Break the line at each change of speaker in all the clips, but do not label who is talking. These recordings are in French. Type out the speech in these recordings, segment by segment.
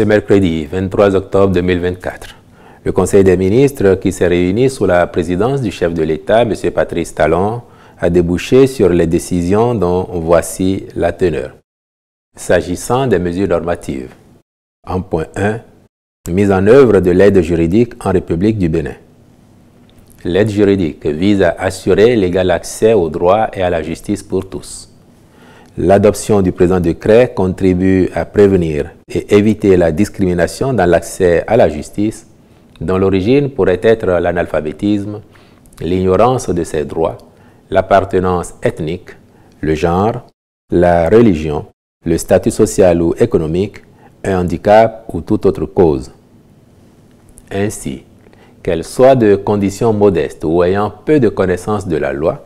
Ce mercredi 23 octobre 2024, le Conseil des ministres qui s'est réuni sous la présidence du chef de l'État, M. Patrice Talon, a débouché sur les décisions dont voici la teneur. S'agissant des mesures normatives. En point 1, mise en œuvre de l'aide juridique en République du Bénin. L'aide juridique vise à assurer l'égal accès aux droits et à la justice pour tous. L'adoption du présent décret contribue à prévenir et éviter la discrimination dans l'accès à la justice, dont l'origine pourrait être l'analphabétisme, l'ignorance de ses droits, l'appartenance ethnique, le genre, la religion, le statut social ou économique, un handicap ou toute autre cause. Ainsi, qu'elle soit de conditions modestes ou ayant peu de connaissances de la loi,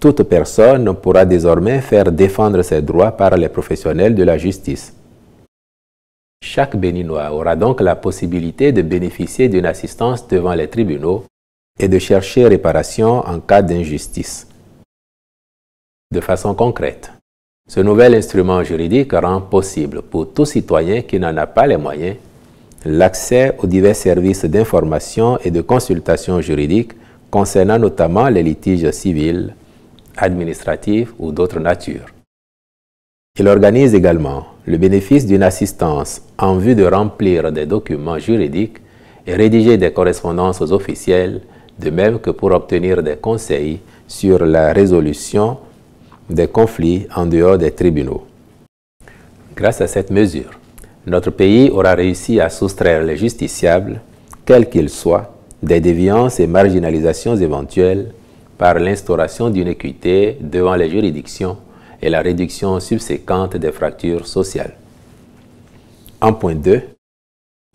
toute personne pourra désormais faire défendre ses droits par les professionnels de la justice. Chaque Béninois aura donc la possibilité de bénéficier d'une assistance devant les tribunaux et de chercher réparation en cas d'injustice. De façon concrète, ce nouvel instrument juridique rend possible pour tout citoyen qui n'en a pas les moyens l'accès aux divers services d'information et de consultation juridique concernant notamment les litiges civils, administratives ou d'autres natures. Il organise également le bénéfice d'une assistance en vue de remplir des documents juridiques et rédiger des correspondances officielles, de même que pour obtenir des conseils sur la résolution des conflits en dehors des tribunaux. Grâce à cette mesure, notre pays aura réussi à soustraire les justiciables, quels qu'ils soient, des déviances et marginalisations éventuelles par l'instauration d'une équité devant les juridictions et la réduction subséquente des fractures sociales. En point 2,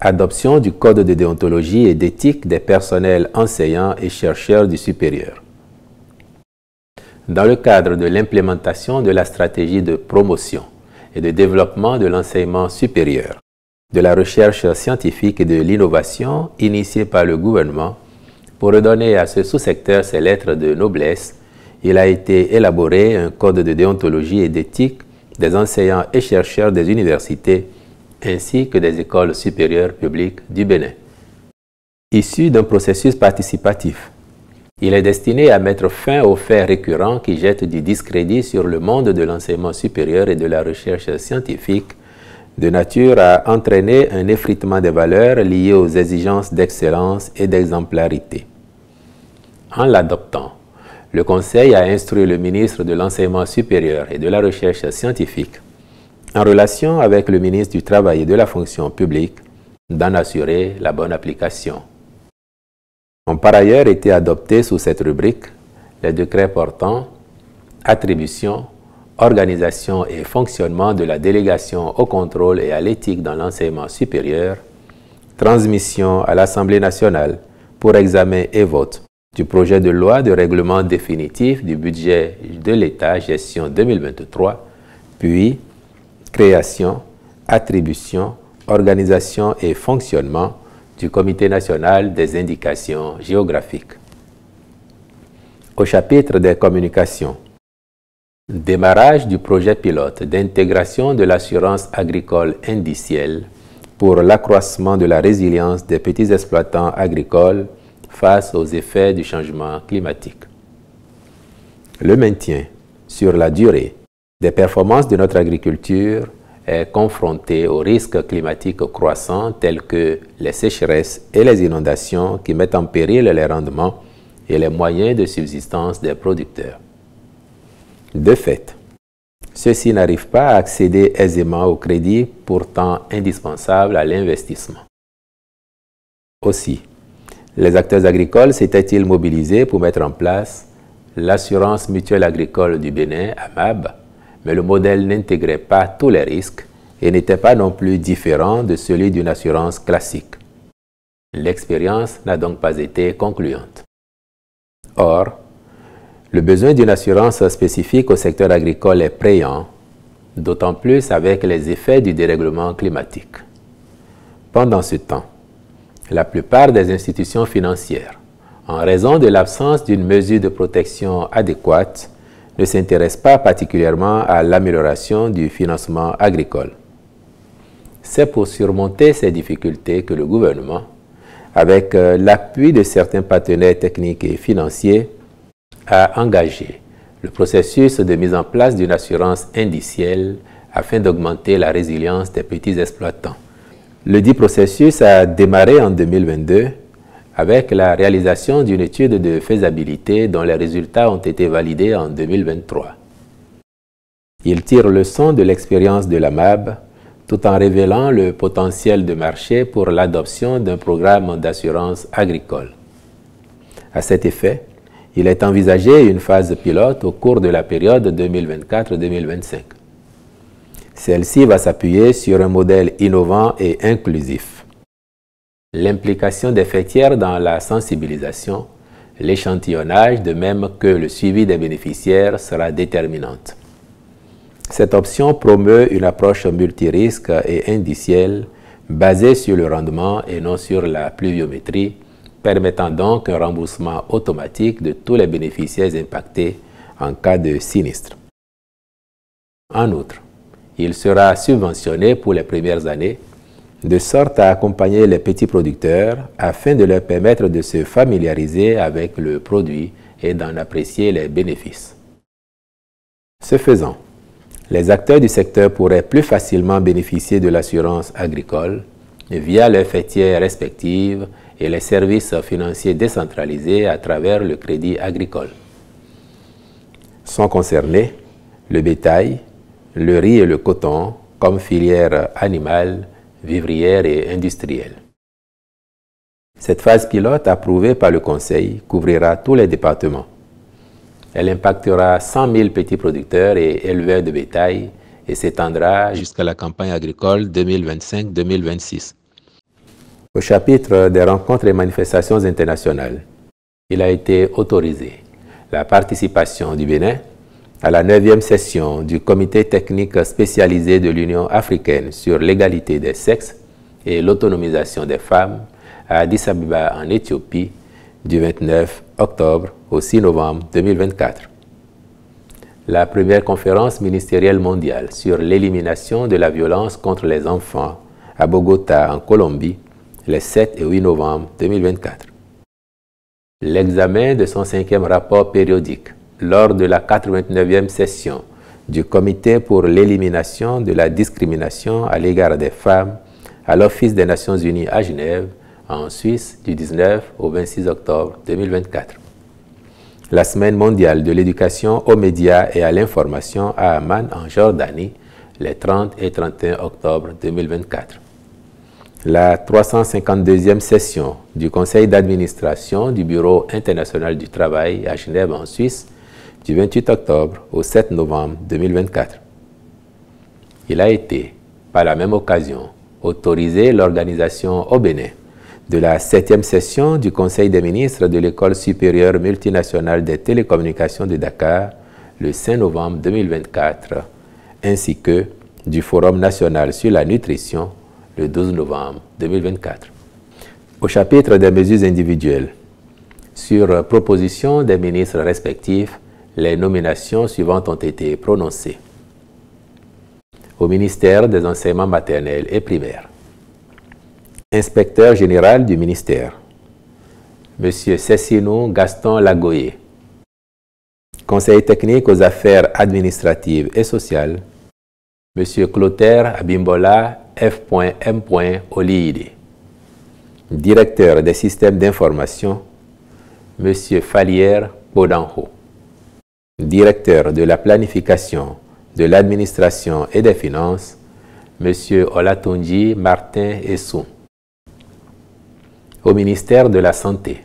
adoption du code de déontologie et d'éthique des personnels enseignants et chercheurs du supérieur. Dans le cadre de l'implémentation de la stratégie de promotion et de développement de l'enseignement supérieur, de la recherche scientifique et de l'innovation initiée par le gouvernement pour redonner à ce sous-secteur ses lettres de noblesse, il a été élaboré un code de déontologie et d'éthique des enseignants et chercheurs des universités ainsi que des écoles supérieures publiques du Bénin. Issu d'un processus participatif, il est destiné à mettre fin aux faits récurrents qui jettent du discrédit sur le monde de l'enseignement supérieur et de la recherche scientifique, de nature à entraîner un effritement des valeurs liées aux exigences d'excellence et d'exemplarité. En l'adoptant, le Conseil a instruit le ministre de l'Enseignement supérieur et de la Recherche scientifique, en relation avec le ministre du Travail et de la Fonction publique, d'en assurer la bonne application. Ont par ailleurs été adoptés sous cette rubrique les décrets portant attribution, organisation et fonctionnement de la délégation au contrôle et à l'éthique dans l'enseignement supérieur, transmission à l'Assemblée nationale pour examen et vote du projet de loi de règlement définitif du budget de l'État gestion 2023, puis création, attribution, organisation et fonctionnement du Comité national des indications géographiques. Au chapitre des communications, démarrage du projet pilote d'intégration de l'assurance agricole indicielle pour l'accroissement de la résilience des petits exploitants agricoles face aux effets du changement climatique. Le maintien sur la durée des performances de notre agriculture est confronté aux risques climatiques croissants tels que les sécheresses et les inondations qui mettent en péril les rendements et les moyens de subsistance des producteurs. De fait, ceux-ci n'arrivent pas à accéder aisément au crédit pourtant indispensable à l'investissement. Aussi, les acteurs agricoles s'étaient-ils mobilisés pour mettre en place l'assurance mutuelle agricole du Bénin, AMAB, mais le modèle n'intégrait pas tous les risques et n'était pas non plus différent de celui d'une assurance classique. L'expérience n'a donc pas été concluante. Or, le besoin d'une assurance spécifique au secteur agricole est préant, d'autant plus avec les effets du dérèglement climatique. Pendant ce temps, la plupart des institutions financières, en raison de l'absence d'une mesure de protection adéquate, ne s'intéressent pas particulièrement à l'amélioration du financement agricole. C'est pour surmonter ces difficultés que le gouvernement, avec euh, l'appui de certains partenaires techniques et financiers, a engagé le processus de mise en place d'une assurance indicielle afin d'augmenter la résilience des petits exploitants. Le dit processus a démarré en 2022 avec la réalisation d'une étude de faisabilité dont les résultats ont été validés en 2023. Il tire le son de l'expérience de l'AMAB tout en révélant le potentiel de marché pour l'adoption d'un programme d'assurance agricole. À cet effet, il est envisagé une phase pilote au cours de la période 2024-2025. Celle-ci va s'appuyer sur un modèle innovant et inclusif. L'implication des fêtières dans la sensibilisation, l'échantillonnage, de même que le suivi des bénéficiaires, sera déterminante. Cette option promeut une approche multirisque et indicielle basée sur le rendement et non sur la pluviométrie, permettant donc un remboursement automatique de tous les bénéficiaires impactés en cas de sinistre. En outre, il sera subventionné pour les premières années, de sorte à accompagner les petits producteurs afin de leur permettre de se familiariser avec le produit et d'en apprécier les bénéfices. Ce faisant, les acteurs du secteur pourraient plus facilement bénéficier de l'assurance agricole via leurs fêtières respectives et les services financiers décentralisés à travers le crédit agricole. Sont concernés le bétail, le riz et le coton comme filière animale, vivrière et industrielle. Cette phase pilote approuvée par le Conseil couvrira tous les départements. Elle impactera 100 000 petits producteurs et éleveurs de bétail et s'étendra jusqu'à la campagne agricole 2025-2026. Au chapitre des rencontres et manifestations internationales, il a été autorisé la participation du Bénin, à la 9e session du Comité technique spécialisé de l'Union africaine sur l'égalité des sexes et l'autonomisation des femmes à Addis Abeba en Éthiopie du 29 octobre au 6 novembre 2024. La première conférence ministérielle mondiale sur l'élimination de la violence contre les enfants à Bogota en Colombie les 7 et 8 novembre 2024. L'examen de son cinquième rapport périodique lors de la 89e session du Comité pour l'élimination de la discrimination à l'égard des femmes à l'Office des Nations Unies à Genève, en Suisse, du 19 au 26 octobre 2024. La Semaine mondiale de l'éducation aux médias et à l'information à Amman, en Jordanie, les 30 et 31 octobre 2024. La 352e session du Conseil d'administration du Bureau international du travail à Genève, en Suisse, du 28 octobre au 7 novembre 2024. Il a été, par la même occasion, autorisé l'organisation au Bénin de la 7e session du Conseil des ministres de l'École supérieure multinationale des télécommunications de Dakar le 5 novembre 2024, ainsi que du Forum national sur la nutrition le 12 novembre 2024. Au chapitre des mesures individuelles, sur proposition des ministres respectifs, les nominations suivantes ont été prononcées. Au ministère des enseignements maternels et primaires. Inspecteur général du ministère. Monsieur Cessinou Gaston Lagoyer. Conseil technique aux affaires administratives et sociales. Monsieur Clotaire Abimbola F.M. Directeur des systèmes d'information. Monsieur Falière Bodanho directeur de la planification, de l'administration et des finances, M. Olatundji Martin Essou. Au ministère de la Santé,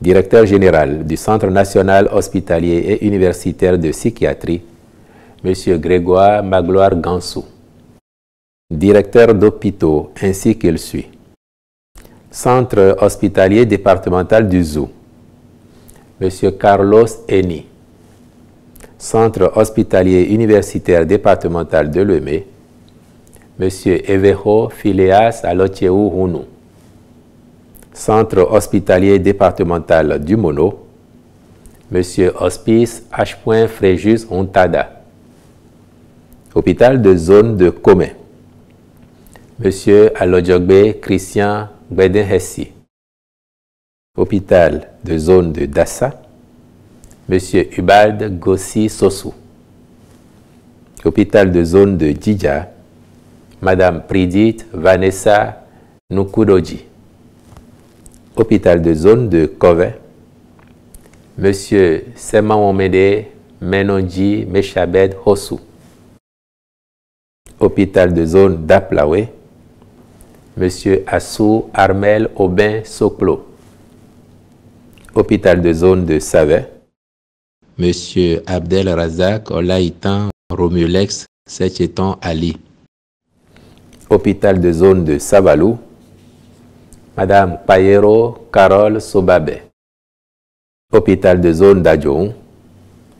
directeur général du Centre national hospitalier et universitaire de psychiatrie, M. Grégoire Magloire Gansou, directeur d'hôpitaux ainsi qu'il suit. Centre hospitalier départemental du Zou, M. Carlos Eni, Centre hospitalier universitaire départemental de l'EME. M. Evejo Phileas Alocheu Hounou. Centre hospitalier départemental du Mono, M. Hospice H. Fréjus Ontada. Hôpital de zone de Comé, M. Alodjogbe Christian Bédin Hessi. Hôpital de zone de Dassa. M. Ubald Gossi Sossou. Hôpital de zone de Djidja Madame Pridit Vanessa Nukuroji Hôpital de zone de Monsieur M. Semawomede Menonji Meshabed Hosu Hôpital de zone d'Aplaoué, M. Assou Armel Aubin Soklo. Hôpital de zone de Savet, M. Abdel Razak Olaïtan Romulex Sechetan Ali. Hôpital de zone de Savalou, Madame Payero Carole Sobabe. Hôpital de zone d'Adjoun,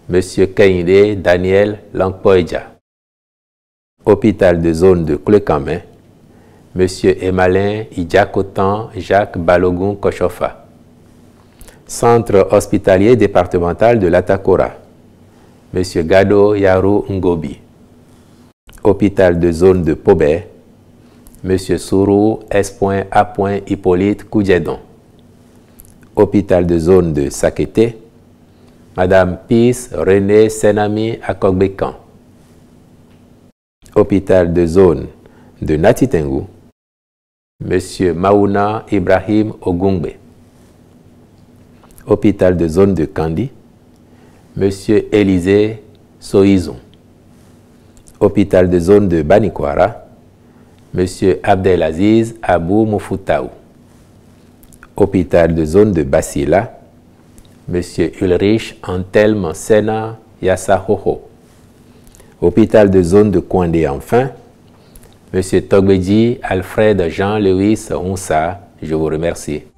Monsieur Kainé, Daniel Langpoïdja. Hôpital de zone de Klekamé. Monsieur Emalin Idjakotan Jacques Balogun Kochofa. Centre hospitalier départemental de l'Atakora, M. Gado Yarou Ngobi. Hôpital de zone de Pobé, M. Sourou S.A. Hippolyte Koudjedon. Hôpital de zone de Sakété, Madame Pis René Senami Akogbekan. Hôpital de zone de Natitengu, M. Maouna Ibrahim Ogungbe hôpital de zone de Candy, M. Élisée Soizon, hôpital de zone de Banikwara, M. Abdelaziz Abou Moufoutaou. hôpital de zone de Basila, M. Ulrich antel Sena Yassahoho, hôpital de zone de Kouandé enfin, M. Togbedi Alfred Jean-Louis Onsa, je vous remercie.